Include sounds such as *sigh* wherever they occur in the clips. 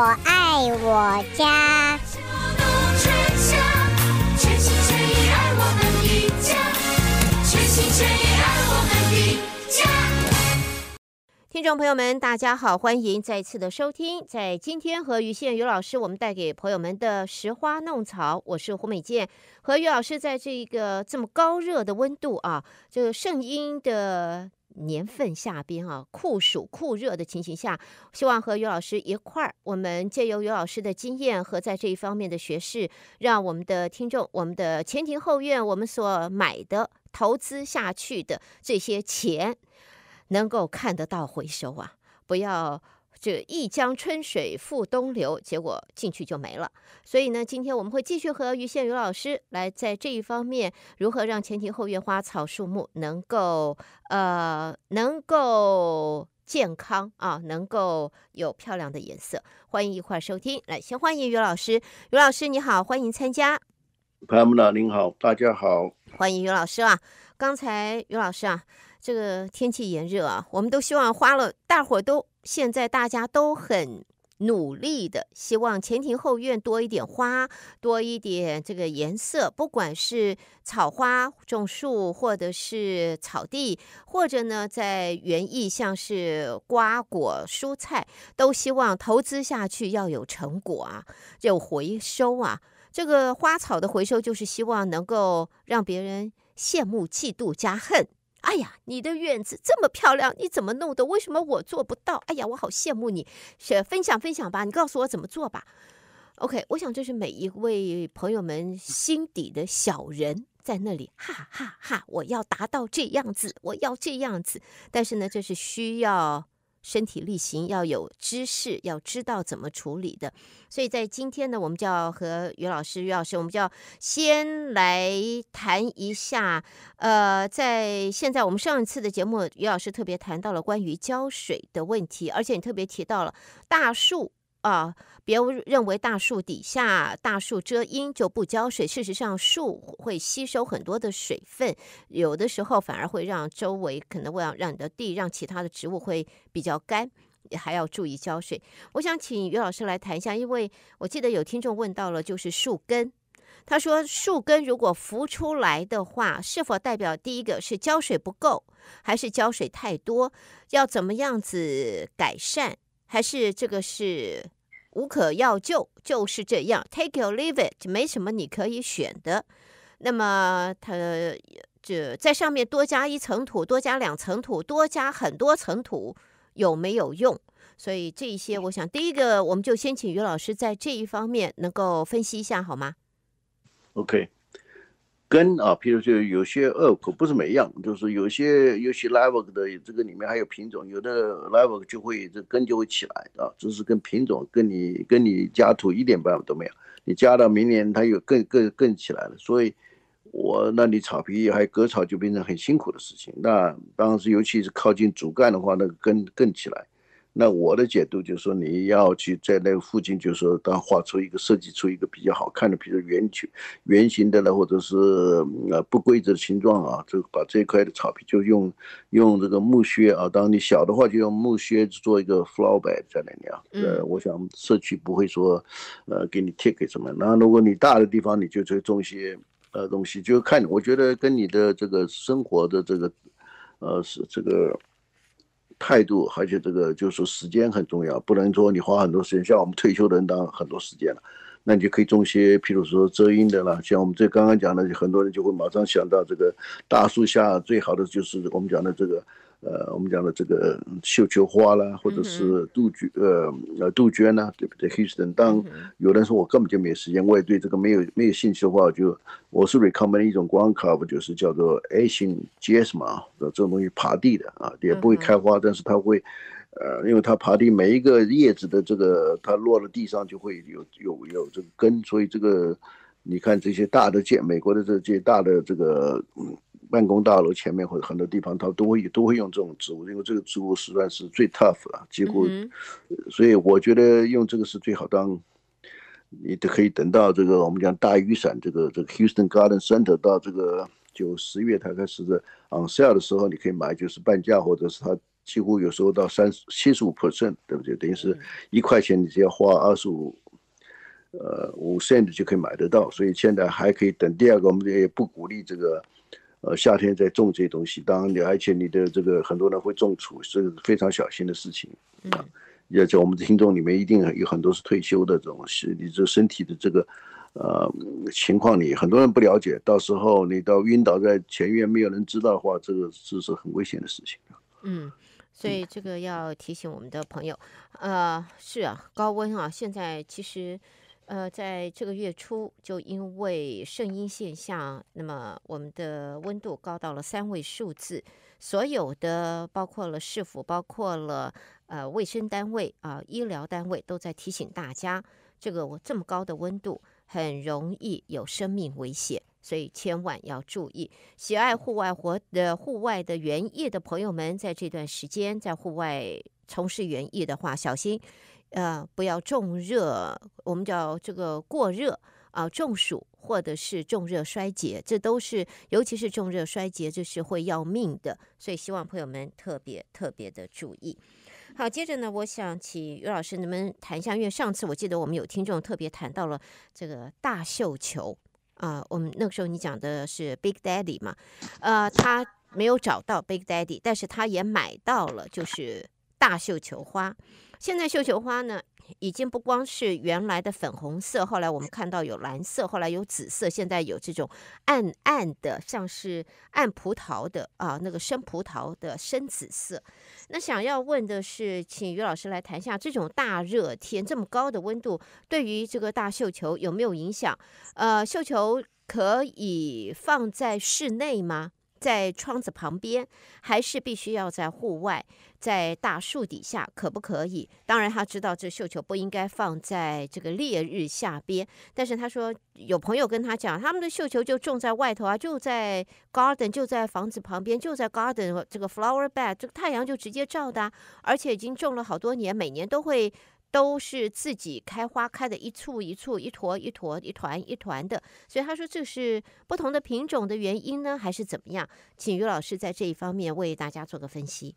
我爱我家。听众朋友们，大家好，欢迎再次的收听，在今天和于宪宇老师，我们带给朋友们的《拾花弄草》，我是胡美健和于老师，在这个这么高热的温度啊，这个圣音的。年份下边啊，酷暑酷热的情形下，希望和于老师一块儿，我们借由于老师的经验和在这一方面的学识，让我们的听众、我们的前庭后院、我们所买的、投资下去的这些钱，能够看得到回收啊，不要。这一江春水付东流，结果进去就没了。所以呢，今天我们会继续和于宪宇老师来在这一方面，如何让前庭后院花草树木能够呃能够健康啊，能够有漂亮的颜色。欢迎一块儿收听。来，先欢迎于老师。于老师你好，欢迎参加。潘木老您好，大家好，欢迎于老师啊。刚才于老师啊。这个天气炎热啊，我们都希望花了，大伙都现在大家都很努力的，希望前庭后院多一点花，多一点这个颜色，不管是草花、种树，或者是草地，或者呢在园艺像是瓜果蔬菜，都希望投资下去要有成果啊，有回收啊。这个花草的回收就是希望能够让别人羡慕、嫉妒加恨。哎呀，你的院子这么漂亮，你怎么弄的？为什么我做不到？哎呀，我好羡慕你，是分享分享吧，你告诉我怎么做吧。OK，我想这是每一位朋友们心底的小人在那里哈哈哈，我要达到这样子，我要这样子，但是呢，这是需要。身体力行要有知识，要知道怎么处理的。所以在今天呢，我们就要和于老师，于老师，我们就要先来谈一下。呃，在现在我们上一次的节目，于老师特别谈到了关于浇水的问题，而且你特别提到了大树。啊，别认为大树底下大树遮阴就不浇水。事实上，树会吸收很多的水分，有的时候反而会让周围可能为让你的地、让其他的植物会比较干，还要注意浇水。我想请于老师来谈一下，因为我记得有听众问到了，就是树根，他说树根如果浮出来的话，是否代表第一个是浇水不够，还是浇水太多？要怎么样子改善？还是这个是无可药救，就是这样。Take your leave it，就没什么你可以选的。那么，它这在上面多加一层土，多加两层土，多加很多层土有没有用？所以，这一些，我想第一个，我们就先请于老师在这一方面能够分析一下，好吗？OK。根啊，譬如就有些恶果不是每样，就是有些有些 level 的这个里面还有品种，有的 level 就会这根就会起来啊，这是跟品种跟你跟你加土一点办法都没有，你加到明年它又更更更起来了，所以我那里草皮还割草就变成很辛苦的事情。那当时尤其是靠近主干的话，那个根更起来。那我的解读就是说，你要去在那附近，就是说，当画出一个设计出一个比较好看的，比如圆球、圆形的呢，或者是呃不规则形状啊，就把这一块的草皮就用用这个木屑啊。当你小的话，就用木屑做一个 flower bed 在那里啊。呃，我想社区不会说，呃，给你贴给什么。那如果你大的地方，你就去种些呃东西，就看。我觉得跟你的这个生活的这个，呃，是这个。态度，而且这个就是说时间很重要，不能说你花很多时间，像我们退休人当很多时间了，那你就可以种些，譬如说遮阴的啦，像我们这刚刚讲的，很多人就会马上想到这个大树下最好的就是我们讲的这个。呃，我们讲的这个绣球花啦，或者是杜鹃，呃呃，杜鹃呐，对不对？h s t o n 当有人说我根本就没时间，我也对这个没有没有兴趣的话，就我是 recommend 一种光卡，不就是叫做 A 型结什么啊？这这种东西爬地的啊，也不会开花，但是它会，呃，因为它爬地，每一个叶子的这个它落了地上就会有有有这个根，所以这个你看这些大的建，美国的这些大的这个嗯。办公大楼前面或者很多地方，它都会都会用这种植物，因为这个植物实在是最 tough 了，几乎，所以我觉得用这个是最好当你都可以等到这个我们讲大雨伞，这个这个 Houston Garden Center 到这个九十月它开始的 on sale 的时候，你可以买，就是半价，或者是它几乎有时候到三十七十五 percent，对不对？等于是一块钱你就要花二十五，呃，五 cent 就可以买得到。所以现在还可以等。第二个，我们也不鼓励这个。呃，夏天在种这些东西，当然你，而且你的这个很多人会中暑，是非常小心的事情啊。而且我们的听众里面一定有很多是退休的这种，你这身体的这个，呃，情况里很多人不了解，到时候你到晕倒在前院，没有人知道的话，这个这是很危险的事情嗯，所以这个要提醒我们的朋友，呃，是啊，高温啊，现在其实。呃，在这个月初，就因为盛阴现象，那么我们的温度高到了三位数字，所有的包括了市府，包括了呃卫生单位啊、医疗单位，都在提醒大家，这个我这么高的温度，很容易有生命危险，所以千万要注意。喜爱户外活的户外的园艺的朋友们，在这段时间在户外从事园艺的话，小心。呃，不要重热，我们叫这个过热啊，中暑或者是重热衰竭，这都是，尤其是重热衰竭，这是会要命的，所以希望朋友们特别特别的注意。好，接着呢，我想请于老师能不能谈一下，因为上次我记得我们有听众特别谈到了这个大绣球啊，我们那个时候你讲的是 Big Daddy 嘛，呃，他没有找到 Big Daddy，但是他也买到了，就是大绣球花。现在绣球花呢，已经不光是原来的粉红色，后来我们看到有蓝色，后来有紫色，现在有这种暗暗的，像是暗葡萄的啊，那个深葡萄的深紫色。那想要问的是，请于老师来谈一下，这种大热天这么高的温度，对于这个大绣球有没有影响？呃，绣球可以放在室内吗？在窗子旁边，还是必须要在户外，在大树底下，可不可以？当然，他知道这绣球不应该放在这个烈日下边。但是他说，有朋友跟他讲，他们的绣球就种在外头啊，就在 garden，就在房子旁边，就在 garden 这个 flower bed，这个太阳就直接照的，而且已经种了好多年，每年都会。都是自己开花开的一簇一簇一坨一坨一团一团的，所以他说这是不同的品种的原因呢，还是怎么样？请于老师在这一方面为大家做个分析。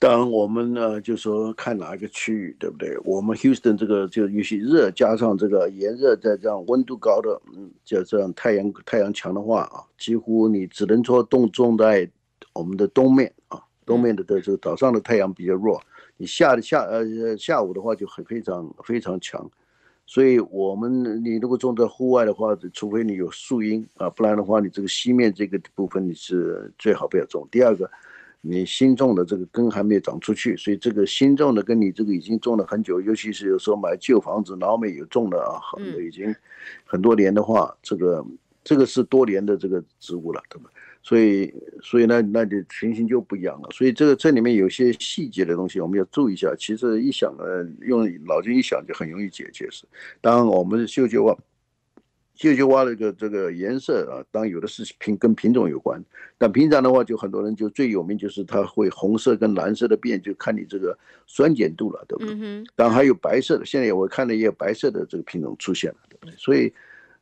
当然，我们呢，就说看哪一个区域，对不对？我们 Houston 这个就有些热，加上这个炎热，在这样温度高的，嗯，就这样太阳太阳强的话啊，几乎你只能说冻种在我们的东面啊，东面的对，这个岛上的太阳比较弱。你下下呃下午的话就很非常非常强，所以我们你如果种在户外的话，除非你有树荫啊，不然的话你这个西面这个部分你是最好不要种。第二个，你新种的这个根还没有长出去，所以这个新种的跟你这个已经种了很久，尤其是有时候买旧房子老美有种的啊，已经很多年的话，这个这个是多年的这个植物了，对吧？所以，所以那那就情形就不一样了。所以，这个这里面有些细节的东西，我们要注意一下。其实一想，呢，用脑筋一想就很容易解决。是，当我们绣球花，绣球花这个这个颜色啊，当有的是品跟品种有关，但平常的话，就很多人就最有名就是它会红色跟蓝色的变，就看你这个酸碱度了，对不对？嗯哼。但还有白色的，现在我看了也有白色的这个品种出现了，对不对？所以。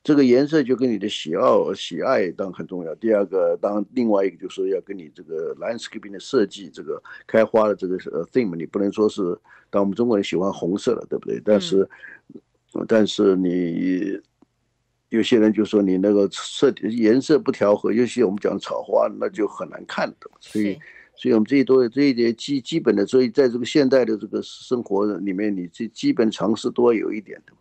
这个颜色就跟你的喜好、喜爱当很重要。第二个，当另外一个就是要跟你这个 landscaping 的设计，这个开花的这个 theme，你不能说是，当我们中国人喜欢红色的，对不对？但是，但是你有些人就说你那个色颜色不调和，尤其我们讲草花那就很难看的。所以，所以我们这一多这一点基基本的，所以在这个现代的这个生活里面，你这基本常识都要有一点的。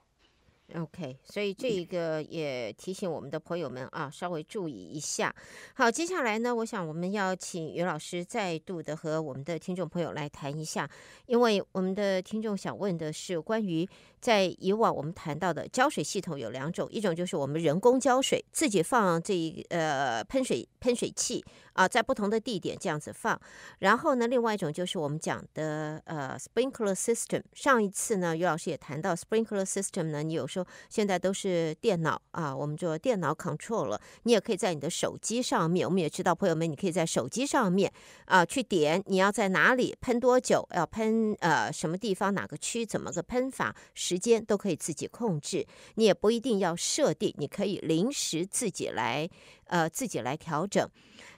OK，所以这一个也提醒我们的朋友们啊，稍微注意一下。好，接下来呢，我想我们要请于老师再度的和我们的听众朋友来谈一下，因为我们的听众想问的是关于。在以往我们谈到的浇水系统有两种，一种就是我们人工浇水，自己放这一呃喷水喷水器啊，在不同的地点这样子放。然后呢，另外一种就是我们讲的呃 sprinkler system。上一次呢，于老师也谈到 sprinkler system 呢，你有时候现在都是电脑啊，我们做电脑 control 了，你也可以在你的手机上面。我们也知道朋友们，你可以在手机上面啊去点你要在哪里喷多久，要喷呃什么地方哪个区怎么个喷法是。时间都可以自己控制，你也不一定要设定，你可以临时自己来，呃，自己来调整。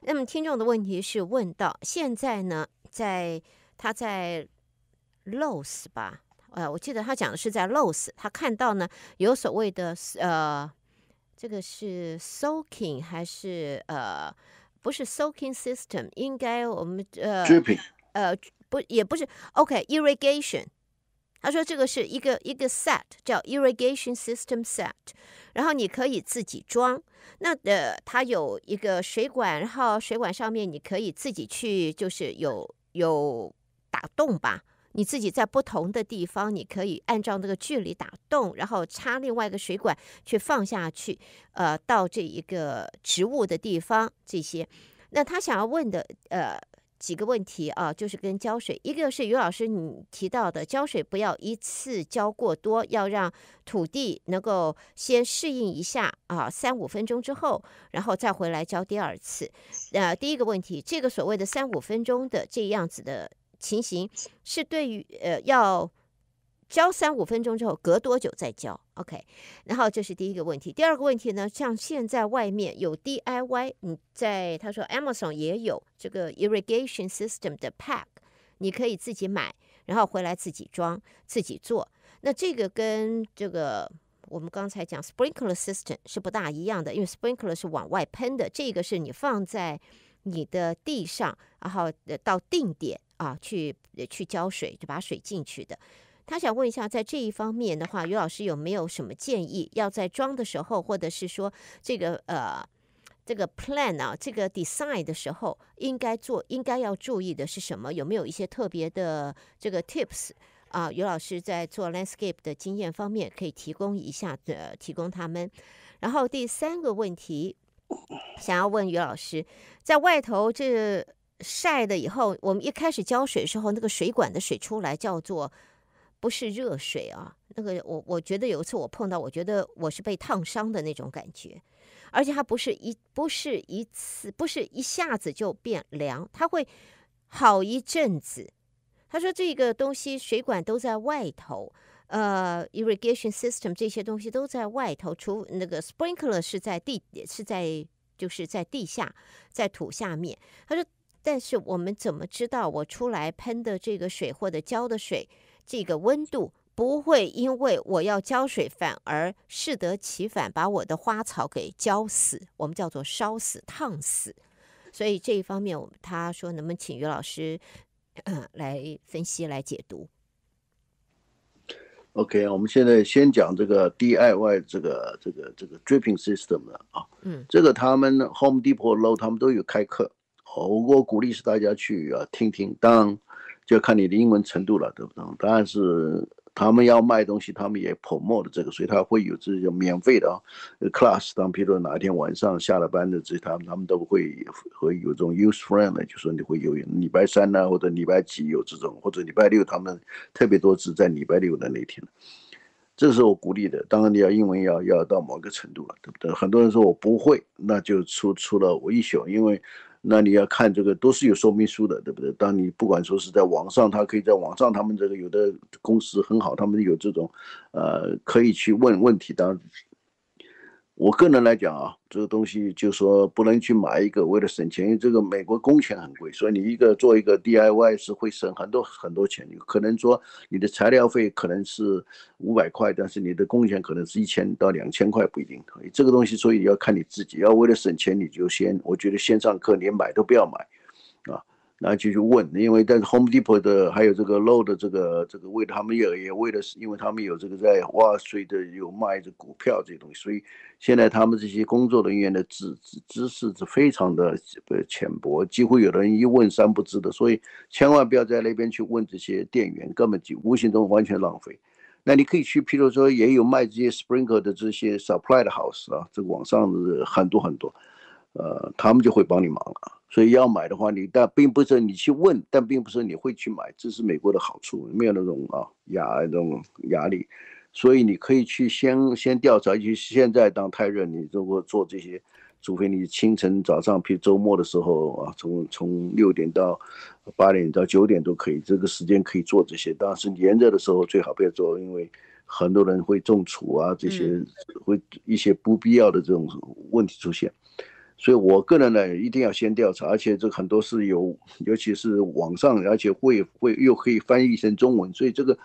那么，听众的问题是问到现在呢，在他在 Los 吧，呃，我记得他讲的是在 Los，他看到呢有所谓的呃，这个是 soaking 还是呃，不是 soaking system，应该我们呃呃，不也不是 OK irrigation。他说：“这个是一个一个 set，叫 irrigation system set，然后你可以自己装。那呃，它有一个水管，然后水管上面你可以自己去，就是有有打洞吧。你自己在不同的地方，你可以按照那个距离打洞，然后插另外一个水管去放下去，呃，到这一个植物的地方这些。那他想要问的，呃。”几个问题啊，就是跟浇水，一个是于老师你提到的浇水不要一次浇过多，要让土地能够先适应一下啊，三五分钟之后，然后再回来浇第二次。呃，第一个问题，这个所谓的三五分钟的这样子的情形，是对于呃要。交三五分钟之后，隔多久再交 o k 然后这是第一个问题。第二个问题呢？像现在外面有 DIY，你在他说 Amazon 也有这个 irrigation system 的 pack，你可以自己买，然后回来自己装，自己做。那这个跟这个我们刚才讲 sprinkler system 是不大一样的，因为 sprinkler 是往外喷的，这个是你放在你的地上，然后到定点啊去去浇水，就把水进去的。他想问一下，在这一方面的话，于老师有没有什么建议？要在装的时候，或者是说这个呃这个 plan 啊，这个 design 的时候，应该做，应该要注意的是什么？有没有一些特别的这个 tips 啊？于老师在做 landscape 的经验方面，可以提供一下的，提供他们。然后第三个问题，想要问于老师，在外头这晒的以后，我们一开始浇水的时候，那个水管的水出来叫做。不是热水啊，那个我我觉得有一次我碰到，我觉得我是被烫伤的那种感觉，而且它不是一不是一次不是一下子就变凉，它会好一阵子。他说这个东西水管都在外头，呃，irrigation system 这些东西都在外头，除那个 sprinkler 是在地是在就是在地下在土下面。他说，但是我们怎么知道我出来喷的这个水或者浇的水？这个温度不会因为我要浇水，反而适得其反，把我的花草给浇死，我们叫做烧死、烫死。所以这一方面，他说能不能请于老师 *clears throat* 来分析、来解读？OK，我们现在先讲这个 DIY 这个这个这个 dripping system 的啊，嗯，这个他们 Home Depot、l o w 他们都有开课，我我鼓励是大家去啊听听，当然。就看你的英文程度了，对不对？当然是他们要卖东西，他们也 p r 的这个，所以他会有这种免费的啊 class。当譬如说哪一天晚上下了班的这他们他们都会会有这种 use friend 的，就说你会有礼拜三呢，或者礼拜几有这种，或者礼拜六他们特别多，是在礼拜六的那天。这是我鼓励的，当然你要英文要要到某个程度了，对不对？很多人说我不会，那就出出了我一宿，因为。那你要看这个都是有说明书的，对不对？当你不管说是在网上，他可以在网上，他们这个有的公司很好，他们有这种，呃，可以去问问题当。我个人来讲啊，这个东西就说不能去买一个，为了省钱，因为这个美国工钱很贵，所以你一个做一个 DIY 是会省很多很多钱。可能说你的材料费可能是五百块，但是你的工钱可能是一千到两千块，不一定。这个东西所以要看你自己，要为了省钱，你就先我觉得先上课，连买都不要买，啊。然后就去问，因为但是 Home Depot 的还有这个 l o w d 的这个这个，为他们也也为了，因为他们有这个在挖水的，有卖这股票这东西，所以现在他们这些工作人员的知知知识是非常的呃浅薄，几乎有人一问三不知的，所以千万不要在那边去问这些店员，根本就无形中完全浪费。那你可以去，譬如说也有卖这些 s p r i n k l e 的这些 Supply 的 house 啊，这个网上的很多很多，呃，他们就会帮你忙。了。所以要买的话，你但并不是你去问，但并不是你会去买，这是美国的好处，没有那种啊压那种压力，所以你可以去先先调查。就现在当太热，你如果做这些，除非你清晨早上，譬如周末的时候啊，从从六点到八点到九点都可以，这个时间可以做这些。但是炎热的时候最好不要做，因为很多人会中暑啊，这些会一些不必要的这种问题出现。所以，我个人呢，一定要先调查，而且这很多是有，尤其是网上，而且会会又可以翻译成中文，所以这个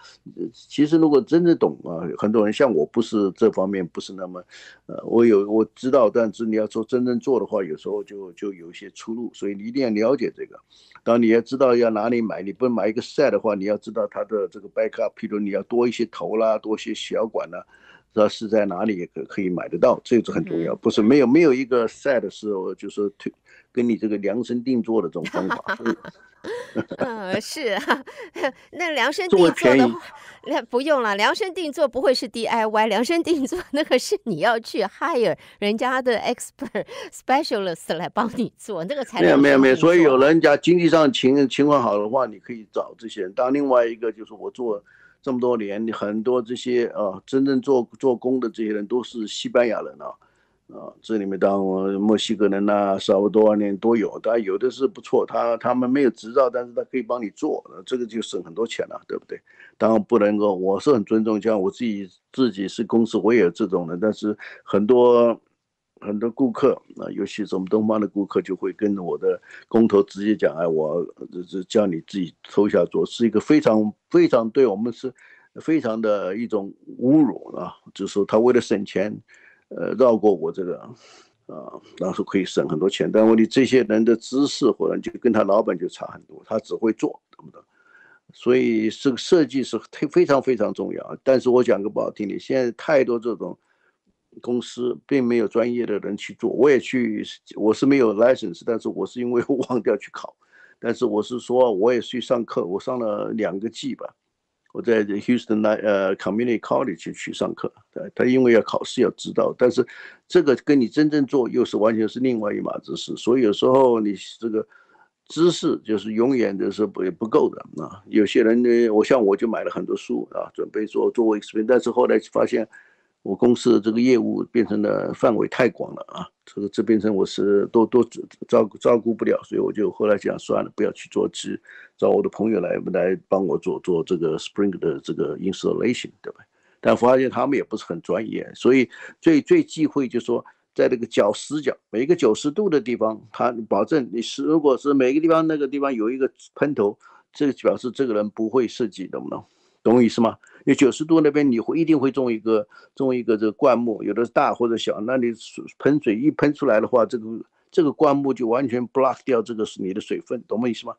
其实如果真的懂啊，很多人像我不是这方面不是那么，呃，我有我知道，但是你要说真正做的话，有时候就就有一些出入，所以你一定要了解这个。当你要知道要哪里买，你不买一个 set 的话，你要知道它的这个 backup，譬如你要多一些头啦，多些小管啦。知道是在哪里可可以买得到，这个很重要。不是没有没有一个 set 是就是推跟你这个量身定做的这种方法。*laughs* 嗯，是啊，*laughs* 那量身定做的话，不用了。量身定做不会是 DIY，量身定做那个是你要去 hire 人家的 expert *laughs* specialist 来帮你做，那个才没有没有没有。所以有人家经济上情情况好的话，你可以找这些人。当另外一个就是我做。这么多年，你很多这些啊，真正做做工的这些人都是西班牙人啊，啊，这里面当然墨西哥人呐，差不多那都有。但有的是不错，他他们没有执照，但是他可以帮你做，这个就省很多钱了，对不对？当然不能够，我是很尊重，像我自己自己是公司，我也有这种人，但是很多。很多顾客啊，尤其是我们东方的顾客，就会跟着我的工头直接讲：“哎，我这这叫你自己偷下做，是一个非常非常对我们是，非常的一种侮辱啊！”就是说他为了省钱，呃，绕过我这个，啊，当时可以省很多钱。但问题这些人的知识可能就跟他老板就差很多，他只会做，懂不懂？所以这个设计是特非常非常重要。但是我讲个不好听的，现在太多这种。公司并没有专业的人去做，我也去，我是没有 license，但是我是因为忘掉去考，但是我是说我也去上课，我上了两个季吧，我在 Houston 那呃 Community College 去去上课，对，他因为要考试要知道，但是这个跟你真正做又是完全是另外一码子事，所以有时候你这个知识就是永远就是不不够的啊，有些人呢，我像我就买了很多书啊，准备做做 experience，但是后来发现。我公司的这个业务变成的范围太广了啊，这个这变成我是都都照顾照顾不了，所以我就后来想算了，不要去做，直，找我的朋友来来帮我做做这个 Spring 的这个 installation，对吧？但发现他们也不是很专业，所以最最忌讳就是说在那个角死角，每一个九十度的地方，他保证你是如果是每个地方那个地方有一个喷头，这个表示这个人不会设计，懂不懂？懂我意思吗？你九十度那边，你会一定会种一个种一个这个灌木，有的是大或者小。那你喷水一喷出来的话，这个这个灌木就完全 block 掉这个是你的水分，懂我意思吗？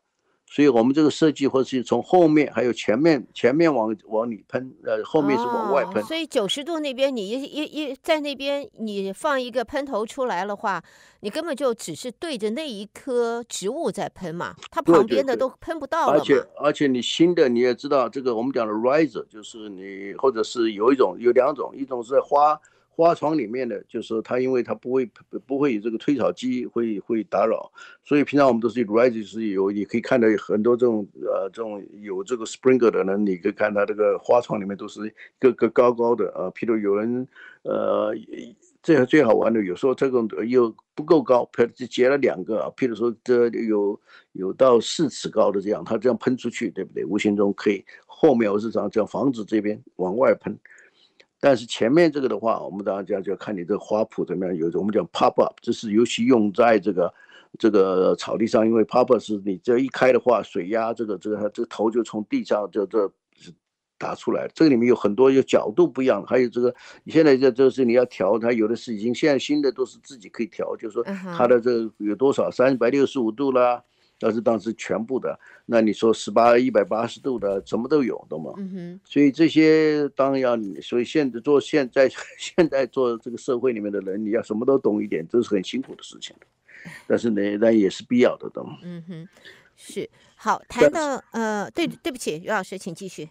所以，我们这个设计，或者是从后面，还有前面，前面往往里喷，呃，后面是往外喷。所以，九十度那边，你一一一在那边，你放一个喷头出来的话，你根本就只是对着那一棵植物在喷嘛，它旁边的都喷不到了。而且，而且你新的，你也知道这个，我们讲的 Riser，就是你或者是有一种，有两种，一种是花。花床里面的就是它，因为它不会不会有这个推草机会会打扰，所以平常我们都是，r 另外就是有你可以看到很多这种呃这种有这个 s p r i n g e r 的呢，你可以看它这个花床里面都是个个高高的，呃，譬如有人呃这样最好玩的，有时候这种又不够高，就结了两个，譬如说这有有到四尺高的这样，它这样喷出去，对不对？无形中可以后面我是这样防止这边往外喷。但是前面这个的话，我们大家就要看你这个花圃怎么样。有我们讲 pop up，这是尤其用在这个这个草地上，因为 pop up 是你只要一开的话，水压这个这个这个头就从地上就这打出来。这个里面有很多有角度不一样，还有这个你现在这这是你要调它，有的是已经现在新的都是自己可以调，就是说它的这有多少三百六十五度啦。要是当时全部的，那你说十八一百八十度的，什么都有，懂吗？嗯哼。所以这些当然要你，所以现在做现在 *laughs* 现在做这个社会里面的人，你要什么都懂一点，这是很辛苦的事情，但是呢，那也是必要的，懂吗？嗯哼。是。好，谈到呃，对，对不起，于老师，请继续。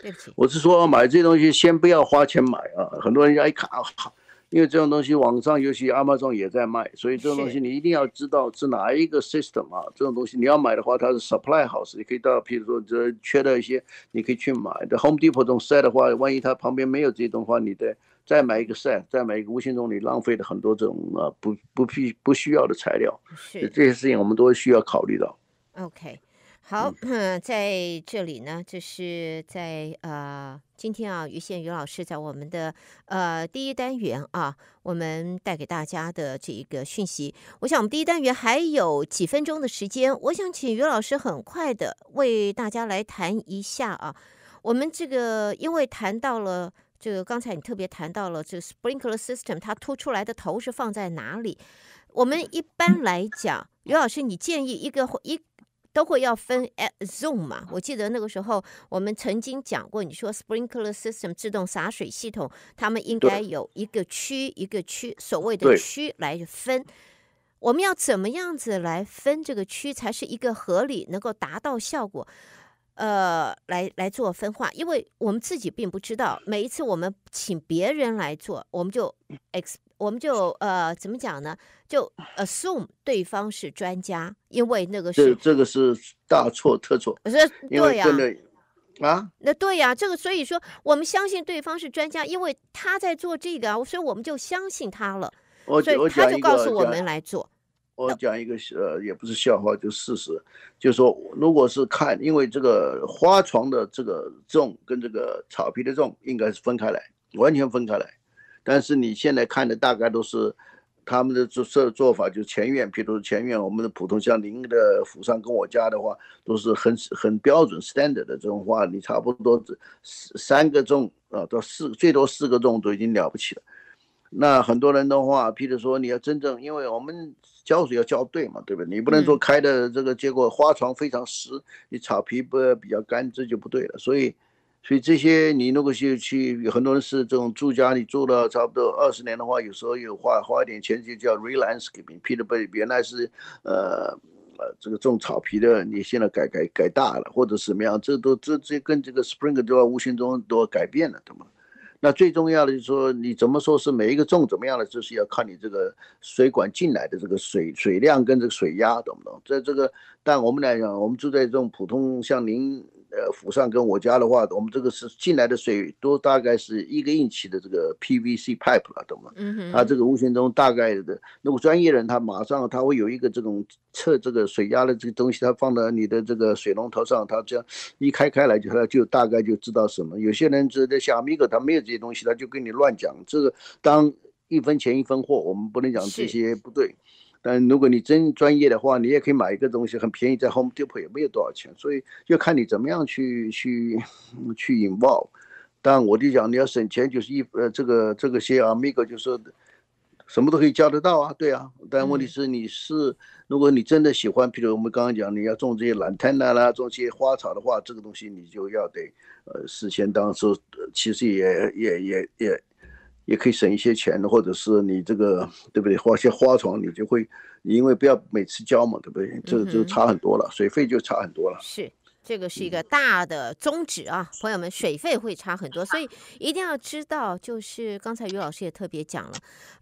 对不起，我是说买这些东西先不要花钱买啊，很多人家一看啊。好。因为这种东西网上尤其亚马逊也在卖，所以这种东西你一定要知道是哪一个 system 啊。这种东西你要买的话，它是 supply 好是，你可以到，比如说这缺的一些，你可以去买。在 Home Depot 这种 set 的话，万一它旁边没有这种话，你得再买一个 set，再买一个，无形中你浪费了很多这种啊不不必不需要的材料。是这些事情我们都需要考虑到。OK。好，在这里呢，这是在呃，今天啊，于宪于老师在我们的呃第一单元啊，我们带给大家的这一个讯息。我想我们第一单元还有几分钟的时间，我想请于老师很快的为大家来谈一下啊。我们这个因为谈到了这个，刚才你特别谈到了这个 sprinkler system，它突出来的头是放在哪里？我们一般来讲，于老师，你建议一个一。都会要分 zone 嘛，我记得那个时候我们曾经讲过，你说 sprinkler system 自动洒水系统，他们应该有一个区一个区，所谓的区来分。我们要怎么样子来分这个区才是一个合理，能够达到效果？呃，来来做分化，因为我们自己并不知道，每一次我们请别人来做，我们就 e x。我们就呃怎么讲呢？就 assume 对方是专家，因为那个是这这个是大错特错，不是对呀啊？那对呀，这个所以说我们相信对方是专家，因为他在做这个啊，所以我们就相信他了。所以他就告诉我们来做。我讲一个呃，也不是笑话，就事实，就是说，如果是看，因为这个花床的这个种跟这个草皮的种应该是分开来，完全分开来。但是你现在看的大概都是他们的做做做法，就是前院，譬如前院，我们的普通像您的府上跟我家的话，都是很很标准 standard 的这种话，你差不多三三个种啊，到四最多四个种都已经了不起了。那很多人的话，譬如说你要真正，因为我们浇水要浇对嘛，对不对？你不能说开的这个结果花床非常湿，你草皮不比较干，这就不对了。所以。所以这些，你如果是去，有很多人是这种住家里住了差不多二十年的话，有时候有花花一点钱就叫 re landscaping，批的被原来是，呃，呃，这个种草皮的，你现在改改改大了，或者什么样，这都这这跟这个 spring 都要无形中都改变了，懂吗？那最重要的就是说，你怎么说是每一个种怎么样的，就是要看你这个水管进来的这个水水量跟这个水压，懂不懂？在这个，但我们来讲，我们住在这种普通像您。呃，府上跟我家的话，我们这个是进来的水都大概是一个硬气的这个 PVC pipe 了，懂吗？嗯他这个无形中大概的，如果专业人他马上他会有一个这种测这个水压的这个东西，他放到你的这个水龙头上，他这样一开开来，就大概就知道什么。有些人这在小米哥他没有这些东西，他就跟你乱讲。这个当一分钱一分货，我们不能讲这些不对。但如果你真专业的话，你也可以买一个东西，很便宜，在 Home Depot 也没有多少钱，所以要看你怎么样去去去引爆。但我就讲，你要省钱，就是一呃，这个这个些阿 g 格就说什么都可以交得到啊，对啊。但问题是你是，如果你真的喜欢，比如我们刚刚讲，你要种这些蓝天啦啦，种些花草的话，这个东西你就要得呃事先当初其实也也也也。也可以省一些钱，或者是你这个对不对？花些花床，你就会，因为不要每次交嘛，对不对？这就差很多了，水费就差很多了。是，这个是一个大的宗旨啊，朋友们，水费会差很多，所以一定要知道，就是刚才于老师也特别讲了，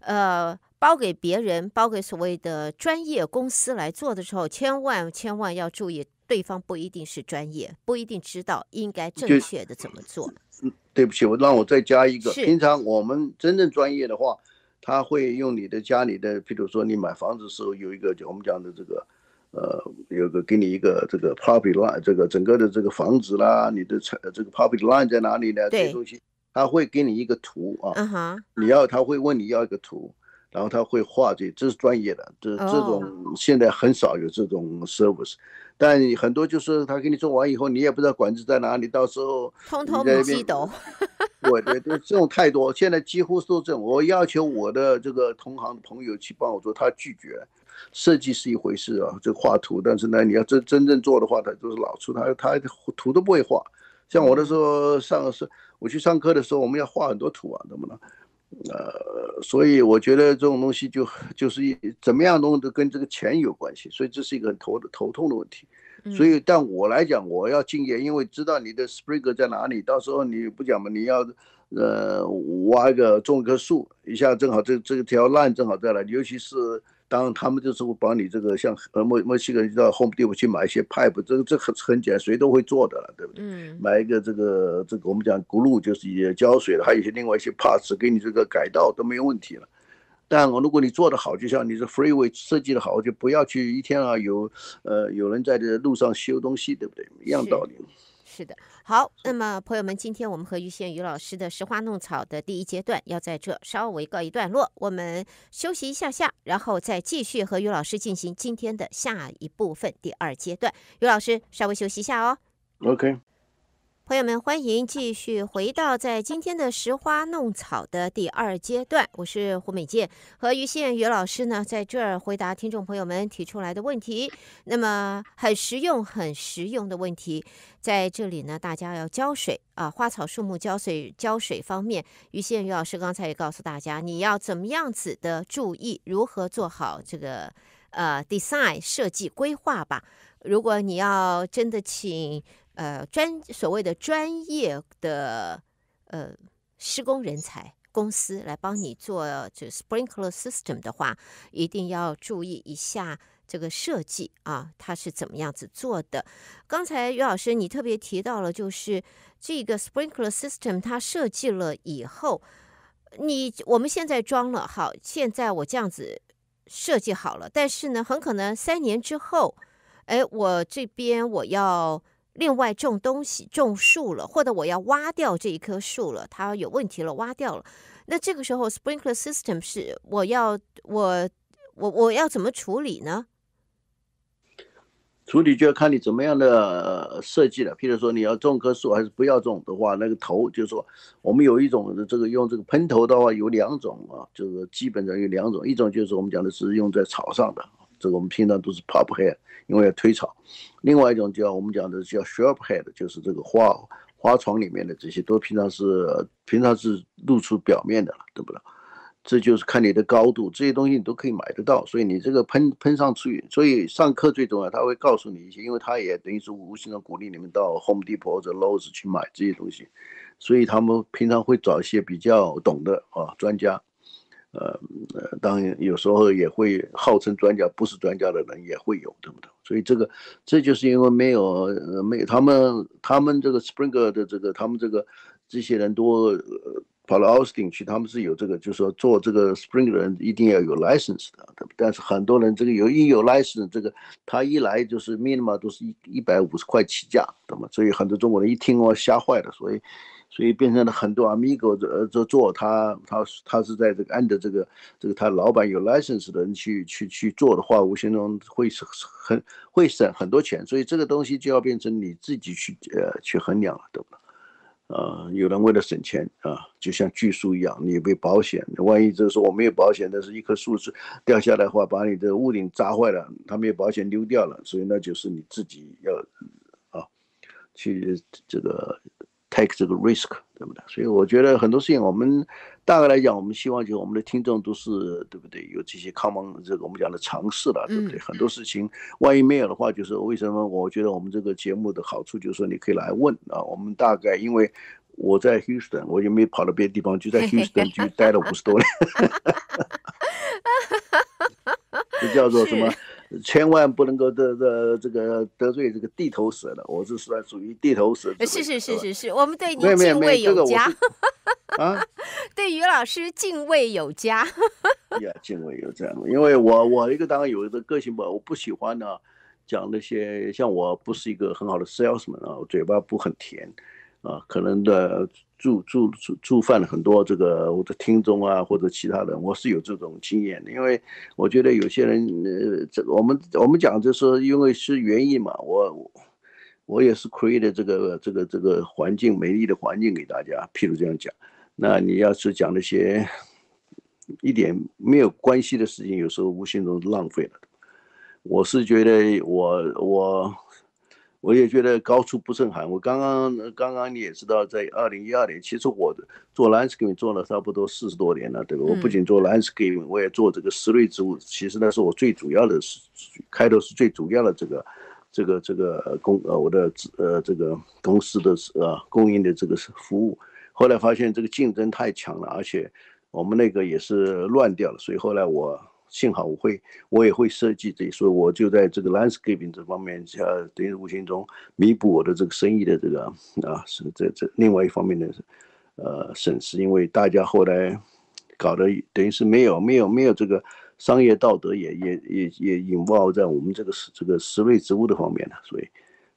呃，包给别人，包给所谓的专业公司来做的时候，千万千万要注意，对方不一定是专业，不一定知道应该正确的怎么做。嗯，对不起，我让我再加一个。平常我们真正专业的话，他会用你的家里的，譬如说你买房子时候有一个，就我们讲的这个，呃，有个给你一个这个 property line，这个整个的这个房子啦，你的产这个 property line 在哪里呢？这些东西他会给你一个图啊。你要他会问你要一个图。然后他会画这，这是专业的，这这种现在很少有这种 service，但很多就是他给你做完以后，你也不知道管子在哪里，到时候通通不记得。对对，这这种太多，现在几乎都这种。我要求我的这个同行朋友去帮我做，他拒绝。设计是一回事啊，这画图，但是呢，你要真真正做的话，他就是老粗，他他图都不会画。像我的时候上是，我去上课的时候，我们要画很多图啊，能不能？呃，所以我觉得这种东西就就是怎么样都跟这个钱有关系，所以这是一个很头头痛的问题。所以，但我来讲，我要敬业，因为知道你的 sprig 在哪里，到时候你不讲嘛，你要呃挖一个种一棵树，一下正好这这条烂正好再来，尤其是。当然，他们就是会帮你这个，像呃，墨墨西哥人到 Home Depot 去买一些 pipe，这个这很很简单，谁都会做的了，对不对？嗯，买一个这个这个，我们讲 glue 就是也胶水了，还有一些另外一些 p a t s 给你这个改道都没有问题了。但我如果你做的好，就像你这 freeway 设计的好，就不要去一天啊有呃有人在这路上修东西，对不对？一样道理。是的。好，那么朋友们，今天我们和于宪宇老师的“拾花弄草”的第一阶段要在这稍微告一段落，我们休息一下下，然后再继续和于老师进行今天的下一部分第二阶段。于老师稍微休息一下哦。OK。朋友们，欢迎继续回到在今天的“拾花弄草”的第二阶段，我是胡美健和于宪宇老师呢，在这儿回答听众朋友们提出来的问题。那么很实用、很实用的问题，在这里呢，大家要浇水啊，花草树木浇水、浇水方面，于宪宇老师刚才也告诉大家，你要怎么样子的注意，如何做好这个呃 design 设计规划吧。如果你要真的请。呃，专所谓的专业的呃施工人才公司来帮你做，这 sprinkler system 的话，一定要注意一下这个设计啊，它是怎么样子做的。刚才于老师你特别提到了，就是这个 sprinkler system 它设计了以后，你我们现在装了，好，现在我这样子设计好了，但是呢，很可能三年之后，哎，我这边我要。另外种东西种树了，或者我要挖掉这一棵树了，它有问题了，挖掉了。那这个时候 sprinkler system 是我要我我我要怎么处理呢？处理就要看你怎么样的设计了。譬如说你要种棵树还是不要种的话，那个头就是说我们有一种这个用这个喷头的话有两种啊，就是基本上有两种，一种就是我们讲的是用在草上的。这个我们平常都是 pop head，因为要推草。另外一种叫我们讲的叫 sharp head，就是这个花花床里面的这些都平常是平常是露出表面的了，对不对？这就是看你的高度，这些东西你都可以买得到。所以你这个喷喷上去，所以上课最重要，他会告诉你一些，因为他也等于是无形的鼓励你们到 Home Depot 或者 Lowe's 去买这些东西。所以他们平常会找一些比较懂的啊专家。呃，当然有时候也会号称专家不是专家的人也会有，对不对？所以这个这就是因为没有呃没有他们他们这个 Springer 的这个他们这个这些人呃、跑到 Austin 去，他们是有这个，就是说做这个 Springer 人一定要有 license 的，对但是很多人这个有一有 license 这个他一来就是 minimum 都是一一百五十块起价，对吗？所以很多中国人一听哦吓坏了，所以。所以变成了很多 Amigo 这呃做做他他他是在这个按德这个这个他老板有 license 的人去去去做的话，无形中会省很会省很多钱。所以这个东西就要变成你自己去呃去衡量了，对吧？呃，有人为了省钱啊，就像巨树一样，你被保险，万一就是说我没有保险，但是一棵树枝掉下来的话，把你的屋顶砸坏了，他没有保险丢掉了，所以那就是你自己要啊去这个。take 这个 risk，对不对？所以我觉得很多事情，我们大概来讲，我们希望就我们的听众都是对不对？有这些 common 这个我们讲的尝试了，对不对？很多事情，万一没有的话，就是为什么？我觉得我们这个节目的好处就是说，你可以来问啊。我们大概因为我在 Houston，我就没跑到别的地方，就在 Houston *laughs* 就待了五十多年，*laughs* 这叫做什么？千万不能够得得这个得罪这个地头蛇了，我是算属于地头蛇。是是是是是，我们对您敬畏有加。*laughs* 对于老师敬畏有加。*laughs* 呀，敬畏有加，因为我我一个当然有一个性吧，我不喜欢呢，讲那些像我不是一个很好的 salesman 啊，嘴巴不很甜，啊，可能的。触触触助犯了很多这个我的听众啊或者其他人，我是有这种经验的，因为我觉得有些人呃，这我们我们讲就是因为是原因嘛，我我也是 create 这个这个这个环境美丽的环境给大家。譬如这样讲，那你要是讲那些一点没有关系的事情，有时候无形中浪费了。我是觉得我我。我也觉得高处不胜寒。我刚刚刚刚你也知道，在二零一二年，其实我做 landscape 做了差不多四十多年了，对吧？我不仅做 landscape，我也做这个室内植物。其实那是我最主要的是，开头是最主要的这个，这个这个工，呃我的呃这个公司的呃供应的这个服务。后来发现这个竞争太强了，而且我们那个也是乱掉了，所以后来我。幸好我会，我也会设计，这，所以我就在这个 landscaping 这方面，呃，等于无形中弥补我的这个生意的这个啊，是这这另外一方面的，呃，损失。因为大家后来搞得等于是没有没有没有这个商业道德，也也也也引爆在我们这个这个食类植物的方面了。所以，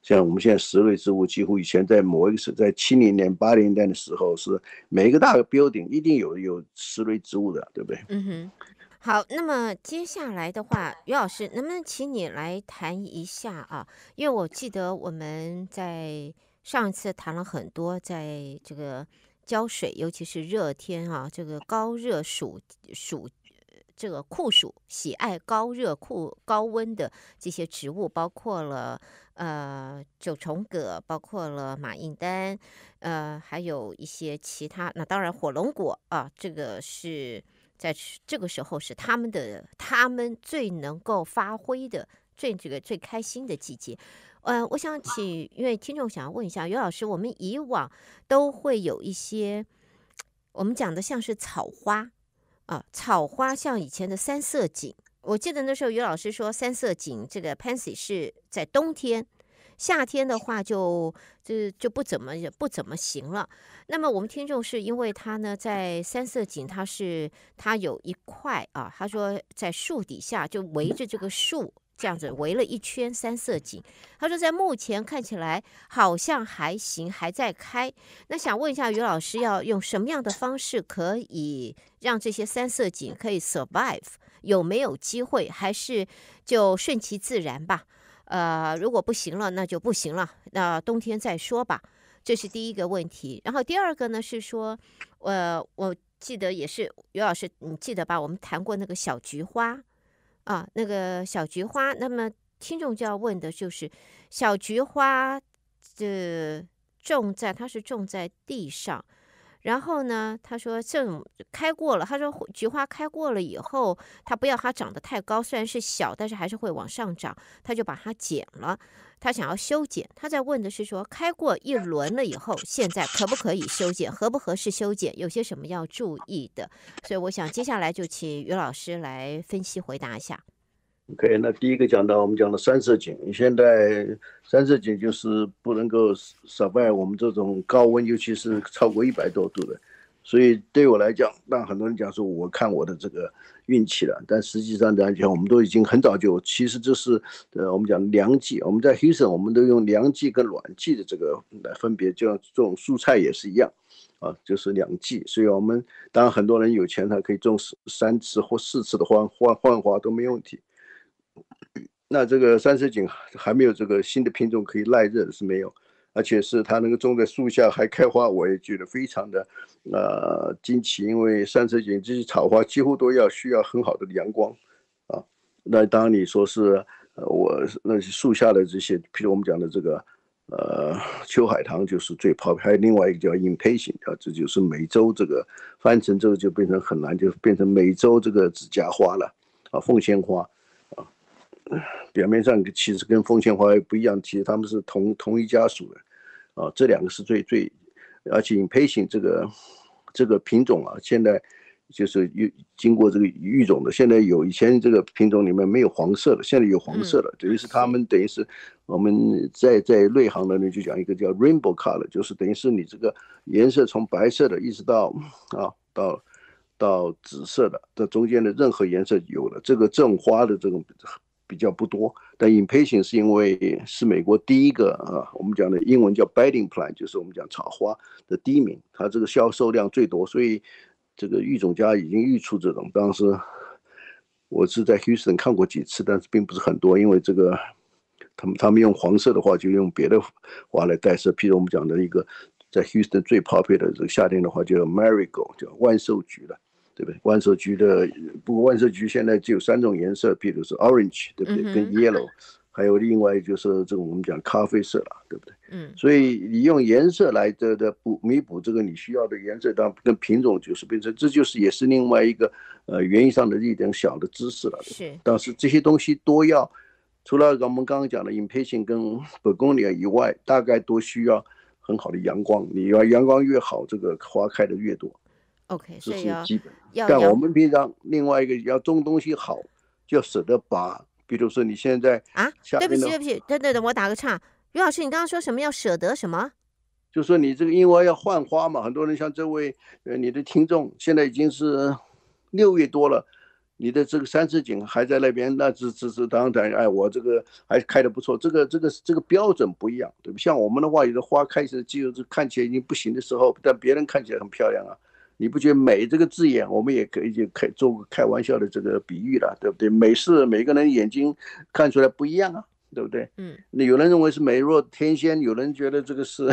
像我们现在食类植物，几乎以前在某一个时，在七零年八零年的时候，是每一个大的 building 一定有有食类植物的，对不对？嗯哼。好，那么接下来的话，于老师能不能请你来谈一下啊？因为我记得我们在上一次谈了很多，在这个浇水，尤其是热天啊，这个高热暑暑，这个酷暑，喜爱高热酷高温的这些植物，包括了呃九重葛，包括了马应丹，呃，还有一些其他。那当然，火龙果啊，这个是。在这个时候是他们的他们最能够发挥的最这个最开心的季节，呃，我想请因为听众想要问一下于老师，我们以往都会有一些我们讲的像是草花啊，草花像以前的三色堇，我记得那时候于老师说三色堇这个 pansy 是在冬天。夏天的话，就就就不怎么不怎么行了。那么我们听众是因为他呢，在三色堇，他是他有一块啊，他说在树底下就围着这个树这样子围了一圈三色堇。他说在目前看起来好像还行，还在开。那想问一下于老师，要用什么样的方式可以让这些三色堇可以 survive？有没有机会，还是就顺其自然吧？呃，如果不行了，那就不行了，那冬天再说吧，这是第一个问题。然后第二个呢是说，呃，我记得也是于老师，你记得吧？我们谈过那个小菊花，啊，那个小菊花。那么听众就要问的就是，小菊花呃、种在它是种在地上。然后呢？他说这种开过了。他说菊花开过了以后，他不要它长得太高，虽然是小，但是还是会往上涨。他就把它剪了。他想要修剪。他在问的是说，开过一轮了以后，现在可不可以修剪？合不合适修剪？有些什么要注意的？所以我想接下来就请于老师来分析回答一下。OK，那第一个讲到我们讲的三色堇，现在三色堇就是不能够少少耐我们这种高温，尤其是超过一百多度的。所以对我来讲，那很多人讲说，我看我的这个运气了。但实际上来讲，我们都已经很早就，其实这是呃，我们讲凉季，我们在黑省，我们都用凉季跟暖季的这个来分别，就种蔬菜也是一样啊，就是两季。所以我们当然很多人有钱，他可以种三三次或四次的换换换花都没问题。那这个三色堇还没有这个新的品种可以耐热，是没有，而且是它那个种在树下还开花，我也觉得非常的呃惊奇，因为三色堇这些草花几乎都要需要很好的阳光，啊，那当你说是，呃，我那些树下的这些，比如我们讲的这个，呃，秋海棠就是最边还有另外一个叫 impatient，啊，这就是美洲这个翻成之后就变成很难，就变成美洲这个指甲花了，啊，凤仙花。*clears throat* 表面上其实跟凤仙花为不一样，其实他们是同同一家属的，啊，这两个是最最，而且 Impatient 这个这个品种啊，现在就是育经过这个育种的，现在有以前这个品种里面没有黄色的，现在有黄色的，等于是他们等于是我们在在内行的那就讲一个叫 rainbow color，就是等于是你这个颜色从白色的一直到啊到到紫色的，这中间的任何颜色有了，这个正花的这种。比较不多，但 Impatience 是因为是美国第一个啊，我们讲的英文叫 bedding plant，就是我们讲草花的第一名，它这个销售量最多，所以这个育种家已经育出这种。当时我是在 Houston 看过几次，但是并不是很多，因为这个他们他们用黄色的话就用别的花来代色，譬如我们讲的一个在 Houston 最 popular 这个夏天的话叫 Marigold，叫万寿菊的。对不对？万寿菊的，不过万寿菊现在只有三种颜色，比如是 orange，对不对？跟 yellow，还有另外就是这种我们讲咖啡色了，对不对？嗯。所以你用颜色来的的补弥补这个你需要的颜色，当然跟品种就是变成，这就是也是另外一个呃园艺上的一点小的知识了。是。但是这些东西多要，除了我们刚刚讲的 impatient 跟 n 公里以外，大概都需要很好的阳光。你要阳光越好，这个花开的越多。OK，这是基本。但我们平常另外一个要种东西好，就要舍得拔。比如说你现在啊，对不起对不起，等等等，我打个岔。于老师，你刚刚说什么？要舍得什么？就说你这个因为要换花嘛，很多人像这位呃你的听众，现在已经是六月多了，你的这个三色井还在那边，那只只是当然哎，我这个还开的不错。这个这个这个标准不一样，对不？像我们的话，有的花开起来就是看起来已经不行的时候，但别人看起来很漂亮啊。你不觉得美这个字眼，我们也可以就开做个开玩笑的这个比喻了，对不对？美是每个人眼睛看出来不一样啊。对不对？嗯，那有人认为是美若天仙，有人觉得这个是，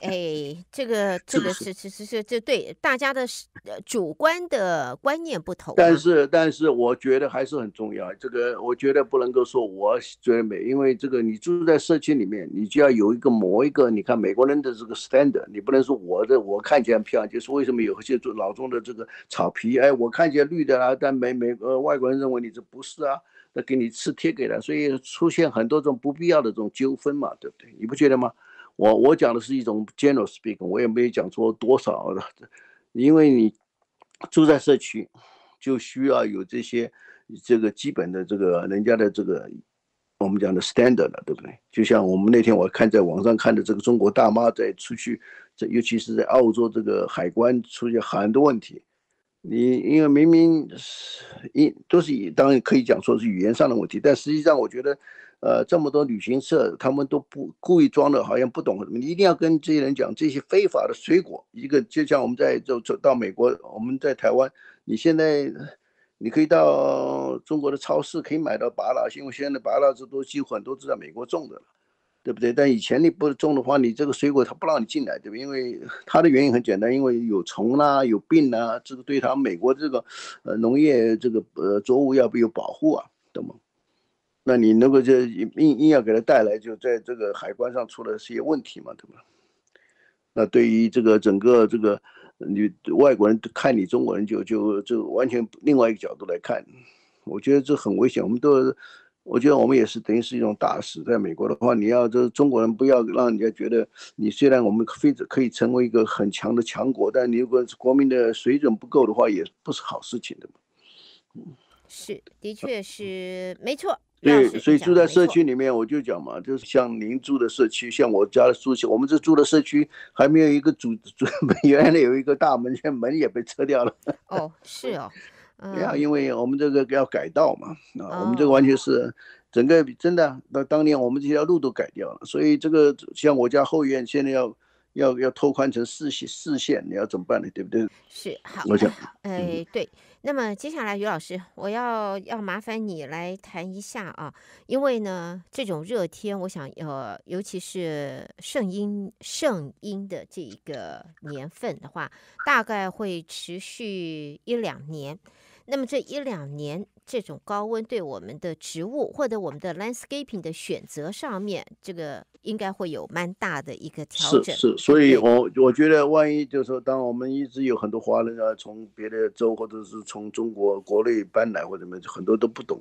哎，这个这个是其实是这对大家的是主观的观念不同。但是但是我觉得还是很重要。这个我觉得不能够说我得美，因为这个你住在社区里面，你就要有一个某一个，你看美国人的这个 standard，你不能说我的我看起来漂亮就是为什么有些老中的这个草皮，哎，我看起来绿的啦，但美美呃外国人认为你这不是啊。那给你吃贴给了，所以出现很多种不必要的这种纠纷嘛，对不对？你不觉得吗？我我讲的是一种 general speak，我也没有讲错多少的，因为你住在社区，就需要有这些这个基本的这个人家的这个我们讲的 standard 了，对不对？就像我们那天我看在网上看的这个中国大妈在出去，在尤其是在澳洲这个海关出现很多问题。你因为明明是，一都是以，当然可以讲说是语言上的问题，但实际上我觉得，呃，这么多旅行社他们都不故意装的好像不懂什么，你一定要跟这些人讲这些非法的水果，一个就像我们在走走到美国，我们在台湾，你现在你可以到中国的超市可以买到芭乐，因为现在的芭乐这都几乎很多是在美国种的了。对不对？但以前你不种的话，你这个水果他不让你进来，对吧？因为它的原因很简单，因为有虫啦，有病啦，这个对它他美国这个，呃，农业这个呃作物要不有保护啊？懂吗？那你如果这硬硬要给他带来，就在这个海关上出了些问题嘛，对吧？那对于这个整个这个你外国人看你中国人就就就完全另外一个角度来看，我觉得这很危险，我们都。我觉得我们也是等于是一种大事，在美国的话，你要就是中国人不要让人家觉得你虽然我们非可以成为一个很强的强国，但你如果是国民的水准不够的话，也不是好事情的嘛。是，的确是，没错。对，所以住在社区里面，我就讲嘛，就是像您住的社区，像我家的住区，我们这住的社区还没有一个主 *laughs* 门，原来有一个大门，现在门也被拆掉了。哦，是哦。啊，因为我们这个要改道嘛，啊，我们这个完全是整个真的，那当年我们这条路都改掉了，所以这个像我家后院现在要要要拓宽成四线四线，你要怎么办呢？对不对？是好，我想，哎，对，那么接下来于老师，我要要麻烦你来谈一下啊，因为呢，这种热天，我想呃，尤其是盛阴盛阴的这一个年份的话，大概会持续一两年。那么这一两年，这种高温对我们的植物或者我们的 landscaping 的选择上面，这个应该会有蛮大的一个调整。是是，所以我我觉得，万一就是说，当我们一直有很多华人啊，从别的州或者是从中国国内搬来，或者什么，很多都不懂。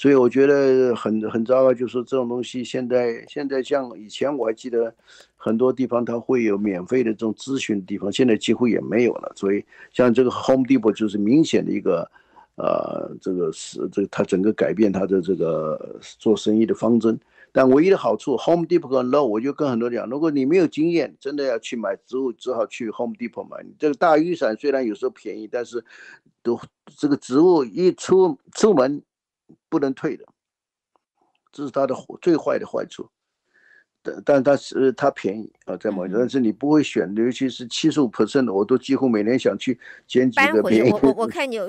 所以我觉得很很糟糕，就是这种东西。现在现在像以前我还记得，很多地方它会有免费的这种咨询地方，现在几乎也没有了。所以像这个 Home Depot 就是明显的一个，呃，这个是这它整个改变它的这个做生意的方针。但唯一的好处，Home Depot low 我就跟很多讲，如果你没有经验，真的要去买植物，只好去 Home Depot 买。你这个大雨伞虽然有时候便宜，但是都这个植物一出出门。不能退的，这是它的最坏的坏处。但但它是它便宜啊，在某一种，但是你不会选尤其是七十五 percent 的，我都几乎每年想去捡几个便宜。我我我 *laughs* 看你要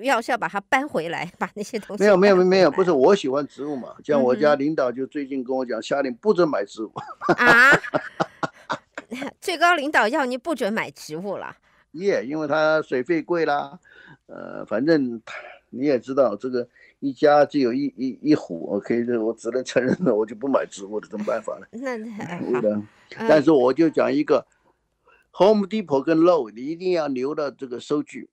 要是要把它搬回来，把那些东西。没有没有没有没有，不是我喜欢植物嘛，像我家领导就最近跟我讲，下令不准买植物啊。*laughs* 最高领导要你不准买植物了。耶，因为它水费贵啦，呃，反正你也知道这个。一家只有一一一户，我可以，我只能承认了，我就不买植物的，怎么办法呢？*laughs* 那但是我就讲一个，Home Depot 跟 l o w 你一定要留到这个收据。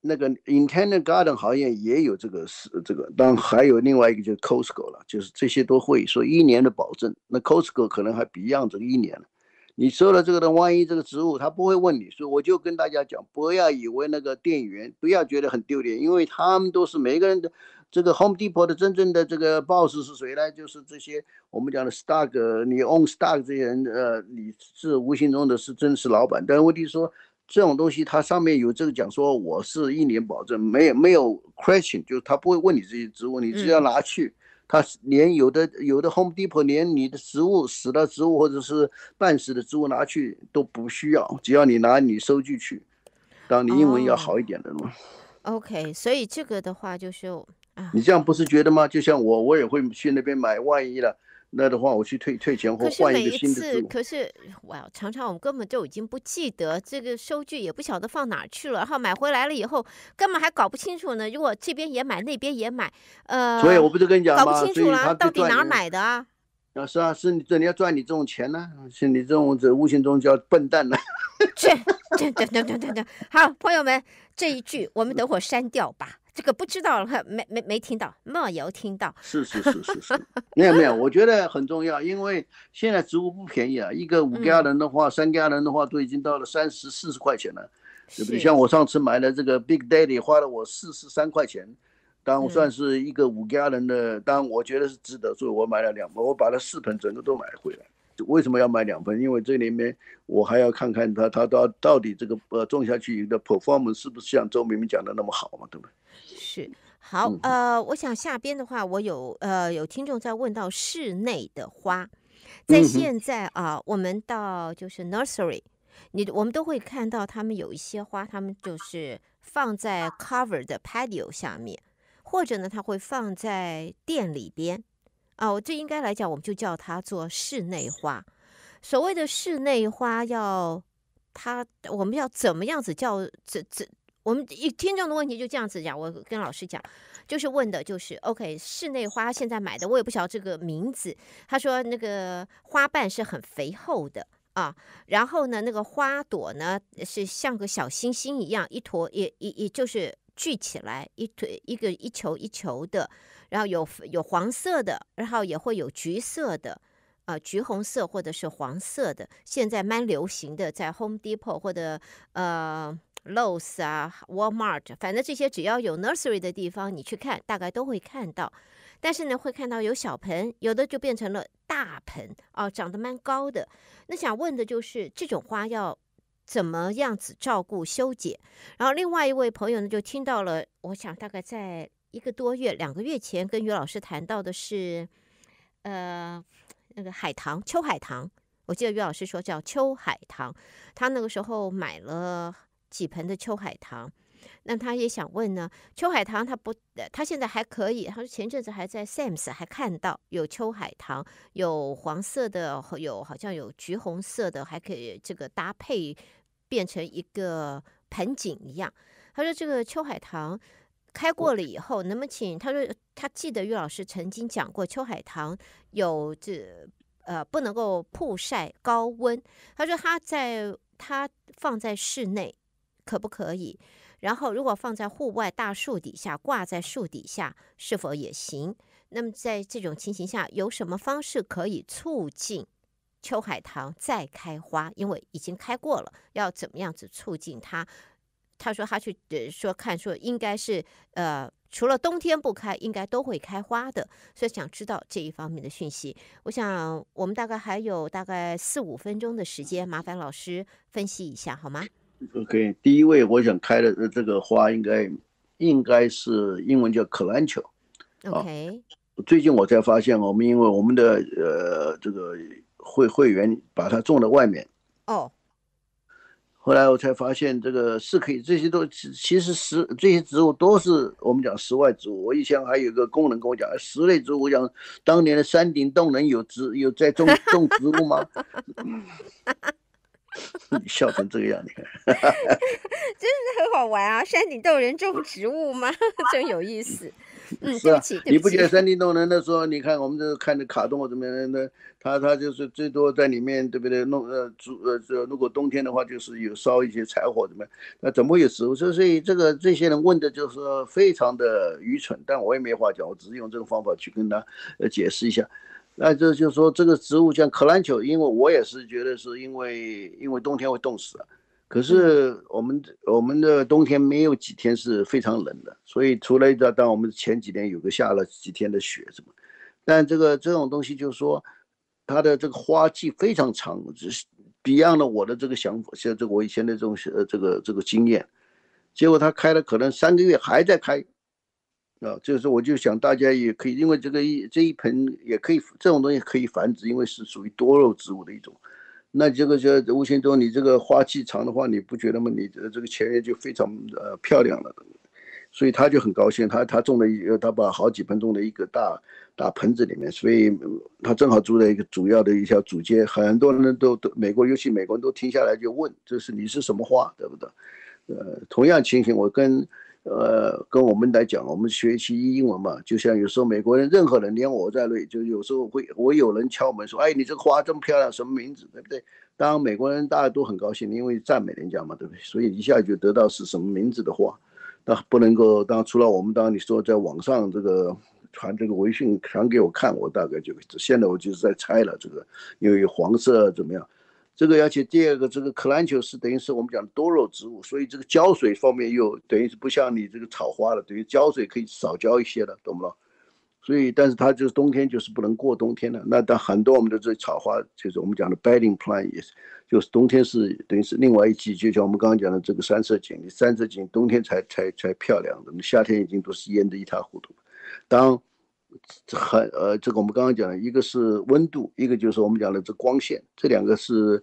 那个 Intended Garden 好像也有这个是这个，但还有另外一个就是 Costco 了，就是这些都会说一年的保证。那 Costco 可能还比一样这个一年了。你收了这个的，万一这个植物它不会问你，所以我就跟大家讲，不要以为那个店员不要觉得很丢脸，因为他们都是每个人的。这个 Home Depot 的真正的这个 boss 是谁呢？就是这些我们讲的 s t a r k 你 own s t a r k 这些人，呃，你是无形中的是真实老板。但问题是说，这种东西它上面有这个讲，说我是一年保证，没有没有 question，就是他不会问你这些职务，你只要拿去，他连有的有的 Home Depot 连你的植物死的植物或者是半死的植物拿去都不需要，只要你拿你收据去，当你英文要好一点的嘛。OK，所以这个的话就是。你这样不是觉得吗？就像我，我也会去那边买，万一了，那的话我去退退钱或换一个新的。可是每一次，可是哇，常常我们根本就已经不记得这个收据，也不晓得放哪去了。然后买回来了以后，根本还搞不清楚呢？如果这边也买，那边也买，呃，所以我不是跟你讲搞不清楚了，到底哪儿买的啊？啊，是啊，是，你要赚你这种钱呢，像你这种这无形中叫笨蛋呢。对对对对对对，好朋友们，这一句我们等会删掉吧。这个不知道了，没没没听到，没有听到。是是是是是，没有没有，我觉得很重要，因为现在植物不便宜啊，一个五家人的话，三家人的话都已经到了三十四十块钱了，对不对？像我上次买的这个 Big Daddy，花了我四十三块钱，当算是一个五家人的，当我觉得是值得，所以我买了两盆，我把它四盆整个都买回来。为什么要买两盆？因为这里面我还要看看它，它到到底这个呃种下去的 performance 是不是像周明明讲的那么好嘛？对不对？是，好，呃，我想下边的话，我有呃有听众在问到室内的花，在现在啊，我们到就是 nursery，你我们都会看到他们有一些花，他们就是放在 covered patio 下面，或者呢，他会放在店里边。啊，我这应该来讲，我们就叫它做室内花。所谓的室内花，要它，我们要怎么样子叫？这这，我们一听众的问题就这样子讲。我跟老师讲，就是问的就是，OK，室内花现在买的，我也不晓得这个名字。他说那个花瓣是很肥厚的啊，然后呢，那个花朵呢是像个小星星一样，一坨也也也就是。聚起来一腿一个一球一球的，然后有有黄色的，然后也会有橘色的，啊，橘红色或者是黄色的，现在蛮流行的，在 Home Depot 或者呃 Lowe's 啊、Walmart，反正这些只要有 Nursery 的地方，你去看大概都会看到。但是呢，会看到有小盆，有的就变成了大盆哦，长得蛮高的。那想问的就是，这种花要？怎么样子照顾修剪？然后另外一位朋友呢，就听到了。我想大概在一个多月、两个月前，跟于老师谈到的是，呃，那个海棠秋海棠，我记得于老师说叫秋海棠。他那个时候买了几盆的秋海棠，那他也想问呢，秋海棠他不，他现在还可以。他说前阵子还在 Sams 还看到有秋海棠，有黄色的，有好像有橘红色的，还可以这个搭配。变成一个盆景一样。他说：“这个秋海棠开过了以后，能不能请？”他说：“他记得岳老师曾经讲过，秋海棠有这呃不能够曝晒高温。”他说：“他在他放在室内可不可以？然后如果放在户外大树底下，挂在树底下是否也行？那么在这种情形下，有什么方式可以促进？”秋海棠再开花，因为已经开过了，要怎么样子促进它？他说他去说看，说应该是呃，除了冬天不开，应该都会开花的，所以想知道这一方面的讯息。我想我们大概还有大概四五分钟的时间，麻烦老师分析一下，好吗？OK，第一位，我想开的这个花应该应该是英文叫可兰球。OK，最近我才发现，我们因为我们的呃这个。会会员把它种在外面。哦，后来我才发现这个是可以，这些都其实是这些植物都是我们讲室外植物。我以前还有个工人跟我讲，室内植物，我讲当年的山顶洞人有植有在种 *laughs* 种植物吗？你 *laughs* 笑成这个样，你看，真是很好玩啊！山顶洞人种植物吗？*laughs* 真有意思。*laughs* 是啊，你不觉得三 D 动人的时候，你看我们这看着卡通或怎么样的，他他就是最多在里面对不对弄呃煮呃，如果冬天的话就是有烧一些柴火怎么，那怎么有植物？所以这个这些人问的就是非常的愚蠢，但我也没话讲，我只是用这个方法去跟他呃解释一下。那这就说这个植物像柯兰球，因为我也是觉得是因为因为冬天会冻死。可是我们我们的冬天没有几天是非常冷的，所以除了一个，当然我们前几天有个下了几天的雪什么，但这个这种东西就是说，它的这个花期非常长，Beyond 了我的这个想法，像这我以前的这种呃这个这个经验，结果它开了可能三个月还在开，啊，就是我就想大家也可以，因为这个一这一盆也可以这种东西可以繁殖，因为是属于多肉植物的一种。那这个叫吴先忠，你这个花期长的话，你不觉得吗？你这这个钱就非常呃漂亮了，所以他就很高兴。他他种了一，他把好几盆种在一个大大盆子里面，所以他正好住在一个主要的一条主街，很多人都都美国，尤其美国人都停下来就问，这是你是什么花，对不对？呃，同样情形，我跟。呃，跟我们来讲，我们学习英文嘛，就像有时候美国人，任何人，连我在内，就有时候会，我有人敲门说，哎，你这个花这么漂亮，什么名字，对不对？当美国人，大家都很高兴，因为赞美人家嘛，对不对？所以一下就得到是什么名字的花，那不能够当。除了我们，当然你说在网上这个传这个微信传给我看，我大概就现在我就是在猜了这个，因为黄色怎么样？这个而且第二个，这个克兰球是等于是我们讲的多肉植物，所以这个浇水方面又等于是不像你这个草花了，等于浇水可以少浇一些了，懂不懂？所以，但是它就是冬天就是不能过冬天的。那但很多我们的这草花就是我们讲的 bedding plant 也是，就是冬天是等于是另外一季，就像我们刚刚讲的这个三色堇，三色堇冬天才才才漂亮的，你夏天已经都是淹得一塌糊涂。当很呃，这个我们刚刚讲的，一个是温度，一个就是我们讲的这光线，这两个是，